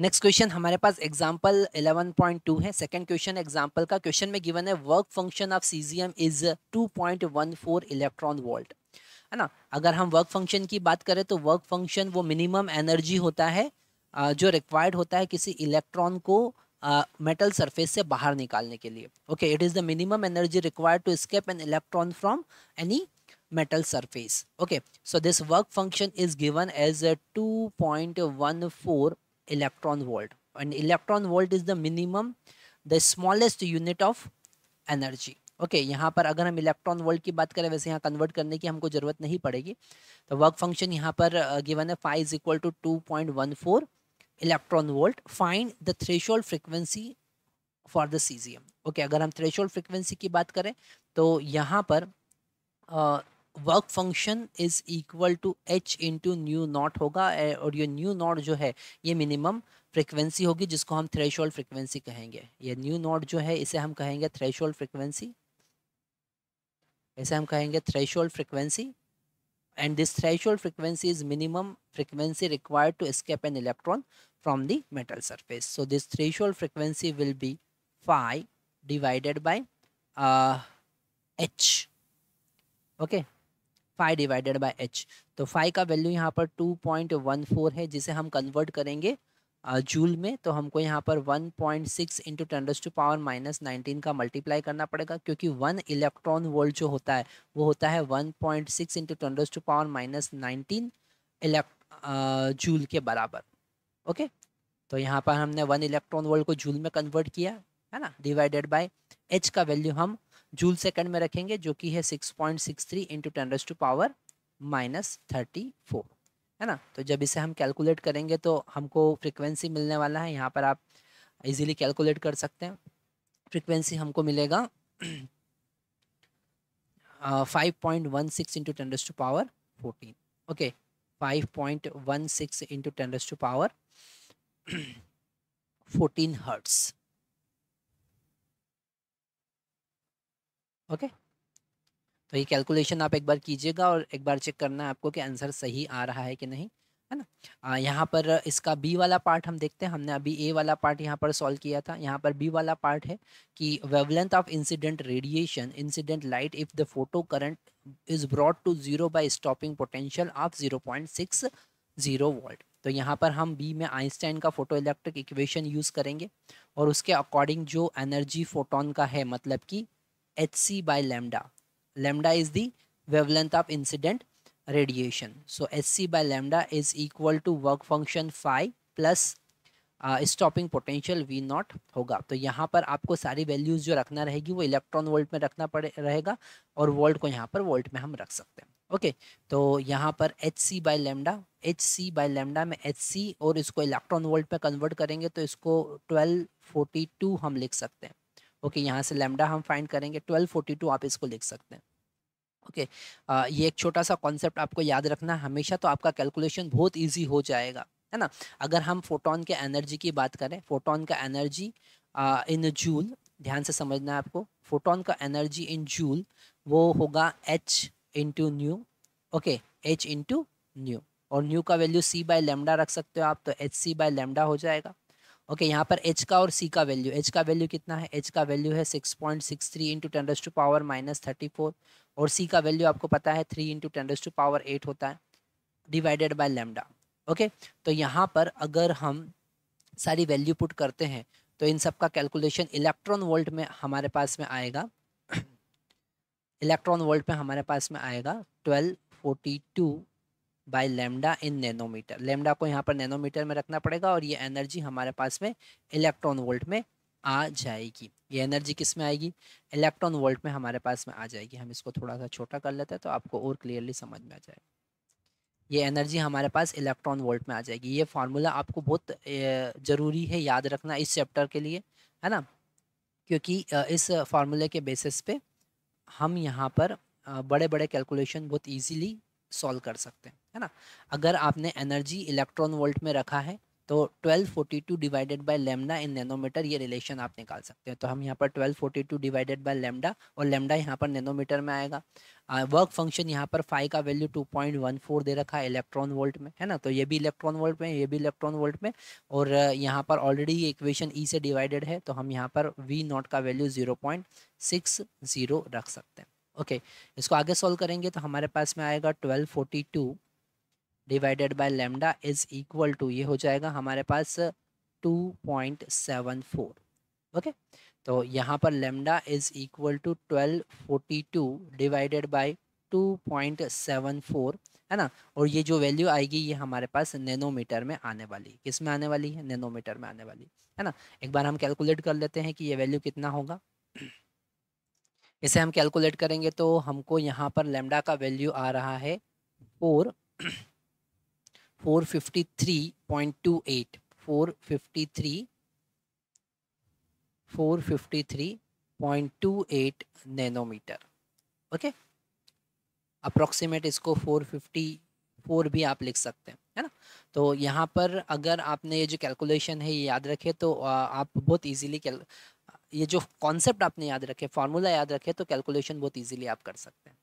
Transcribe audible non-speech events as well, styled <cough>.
Next question हमारे पास example 11.2 है second question example का क्वेश्चन में गिवन है work function of caesium is 2.14 electron volt है ना अगर हम वर्क फंक्शन की बात करें तो वर्क फंक्शन वो मिनिमम एनर्जी होता है जो रिक्वायर्ड होता है किसी इलेक्ट्रॉन को मेटल uh, सरफेस से बाहर निकालने के लिए okay it is the minimum energy required to escape an electron from any so this work function is given as two point one 2.14 electron volt and electron volt is the minimum the smallest unit of energy okay okay, यहाँ पर अगर हम electron volt की बात करें वैसे यहाँ convert करने की हमको जरूरत नहीं पड़ेगी तो वर्क फंक्शन यहाँ पर गिवन uh, है five is equal to two point one four electron volt find the threshold frequency for the caesium okay अगर हम थ्रेशोल्ड फ्रिक्वेंसी की बात करें तो यहाँ पर uh, work function is equal to H into nu naught होगा और ये न्यू नॉट जो है ये मिनिमम फ्रिक्वेंसी होगी जिसको हम थ्रेशोल्ड फ्रिक्वेंसी कहेंगे ये न्यू नॉट जो है इसे हम कहेंगे थ्रेशोल्ड फ्रिक्वेंसी इसे हम कहेंगे threshold frequency and this threshold frequency is minimum frequency required to escape an electron from the metal surface. So this threshold frequency will be phi divided by uh, h. Okay, five divided by H तो five का value यहाँ पर to point one four है जिसे हम convert करेंगे joule में तो हमको यहाँ पर one point six into tends to power minus nineteen का मल्टीप्लाई करना पड़ेगा क्योंकि वन इलेक्ट्रॉन वोल्ट जो होता है वो होता है one point six into tends to power minus nineteen elect joule के बराबर ओके तो यहाँ पर हमने वन इलेक्ट्रॉन वोल्ट को जूल में कन्वर्ट किया है ना डिवाइडेड बाई एच का वैल्यू हम जूल सेकंड में रखेंगे जो कि है 6.63 point six three into ten raise to power minus thirty four है ना तो जब इसे हम कैलकुलेट करेंगे तो हमको फ्रिक्वेंसी मिलने वाला है यहाँ पर आप इजीली कैलकुलेट कर सकते हैं फ्रिक्वेंसी हमको मिलेगा five point one six into ten raise to power fourteen okay five point one six into ten raise to power fourteen hertz okay तो ये कैलकुलेशन आप एक बार कीजिएगा और एक बार चेक करना है आपको कि आंसर सही आ रहा है कि नहीं है ना यहाँ पर इसका बी वाला पार्ट हम देखते हैं हमने अभी ए वाला पार्ट यहाँ पर सॉल्व किया था यहाँ पर बी वाला पार्ट है कि wavelength of incident radiation incident light if the photo current is brought to zero by stopping potential of zero point six zero volt तो यहाँ पर हम बी में आइंस्टाइन का फोटो इलेक्ट्रिक इक्वेशन यूज़ करेंगे और उसके अकॉर्डिंग जो एनर्जी फोटोन का है मतलब कि H by lambda lambda is the wavelength of incident radiation so H C by lambda is equal to work function five plus stopping potential V naught होगा तो यहाँ पर आपको सारी वैल्यूज़ जो रखना रहेगी वो इलेक्ट्रॉन वोल्ट में रखना पड़े रहेगा और वोल्ट को यहाँ पर वोल्ट में हम रख सकते हैं ओके तो यहाँ पर H C by lambda H C by lambda में एच सी और इसको इलेक्ट्रॉन वोल्ट में कन्वर्ट करेंगे तो इसको ट्वेल्व फोर्टी टू हम लिख सकते हैं ओके यहाँ से लेमडा हम फाइंड करेंगे ट्वेल्व फोर्टी टू आप इसको लिख सकते हैं ओके ये एक छोटा सा कॉन्सेप्ट आपको याद रखना हमेशा तो आपका कैलकुलेशन बहुत ईजी हो जाएगा है ना अगर हम फोटोन के एनर्जी की बात करें फोटोन का एनर्जी इन जूल ध्यान से समझना है आपको फोटोन का एनर्जी इन जूल वो होगा H into nu okay H into nu और न्यू का वैल्यू सी बाय लेमडा रख सकते हो आप तो एच सी बाय लेमडा हो जाएगा ओके okay, यहाँ पर एच का और सी का वैल्यू एच का वैल्यू कितना है एच का वैल्यू है six point six three into ten to power minus thirty four और सी का वैल्यू आपको पता है three into ten to power eight होता है डिवाइडेड बाय लेमडा ओके तो यहाँ पर अगर हम सारी वैल्यू पुट करते हैं तो इन सब का कैलकुलेशन इलेक्ट्रॉन वोल्ट में हमारे पास में आएगा इलेक्ट्रॉन <coughs> वोल्ट में हमारे पास में आएगा twelve forty two by lambda in nanometer lambda को यहाँ पर नैनोमीटर में रखना पड़ेगा और ये एनर्जी हमारे पास में इलेक्ट्रॉन वोल्ट में आ जाएगी ये एनर्जी किस में आएगी इलेक्ट्रॉन वोल्ट में हमारे पास में आ जाएगी हम इसको थोड़ा सा छोटा कर लेते हैं तो आपको और क्लियरली समझ में आ जाएगा ये एनर्जी हमारे पास इलेक्ट्रॉन वोल्ट में आ जाएगी ये फार्मूला आपको बहुत ज़रूरी है याद रखना इस चैप्टर के लिए है ना क्योंकि इस फार्मूले के बेसिस पे हम यहाँ पर बड़े बड़े कैलकुलेशन बहुत इजीली सॉल्व कर सकते हैं है ना अगर आपने एनर्जी इलेक्ट्रॉन वोल्ट में रखा है तो 1242 divided by lambda in nanometer ये रिलेशन आप निकाल सकते हैं तो हम यहाँ पर 1242 डिवाइडेड बाय लेमडा और लेमडा यहाँ पर नैनोमीटर में आएगा वर्क फंक्शन यहाँ पर फाइव का वैल्यू 2.14 दे रखा है इलेक्ट्रॉन वोल्ट में है ना तो ये भी इलेक्ट्रॉन वोल्ट में ये भी इलेक्ट्रॉन वोल्ट में और यहाँ पर ऑलरेडी ये इक्वेशन ई e से डिवाइडेड है तो हम यहाँ पर वी नॉट का वैल्यू ज़ीरो रख सकते हैं ओके इसको आगे सॉल्व करेंगे तो हमारे पास में आएगा twelve forty two divided by lambda is equal to ये हो जाएगा हमारे पास two point seven four okay तो यहाँ पर lambda is equal to twelve forty two divided by two point seven four है ना और ये जो वैल्यू आएगी ये हमारे पास नैनोमीटर में आने वाली किस में आने वाली है नैनोमीटर में आने वाली है ना एक बार हम कैलकुलेट कर लेते हैं कि ये वैल्यू कितना होगा इसे हम कैलकुलेट करेंगे तो हमको यहाँ पर लेमडा का वैल्यू आ रहा है four four fifty three point two eight four fifty three four fifty three point two eight nanometer okay approximate इसको फोर फिफ्टी फोर भी आप लिख सकते हैं है ना तो यहाँ पर अगर आपने ये जो कैलकुलेशन है ये याद रखे तो आप बहुत इजीली ये जो कॉन्सेप्ट आपने याद रखे फार्मूला याद रखे तो कैलकुलेशन बहुत ईजिली आप कर सकते हैं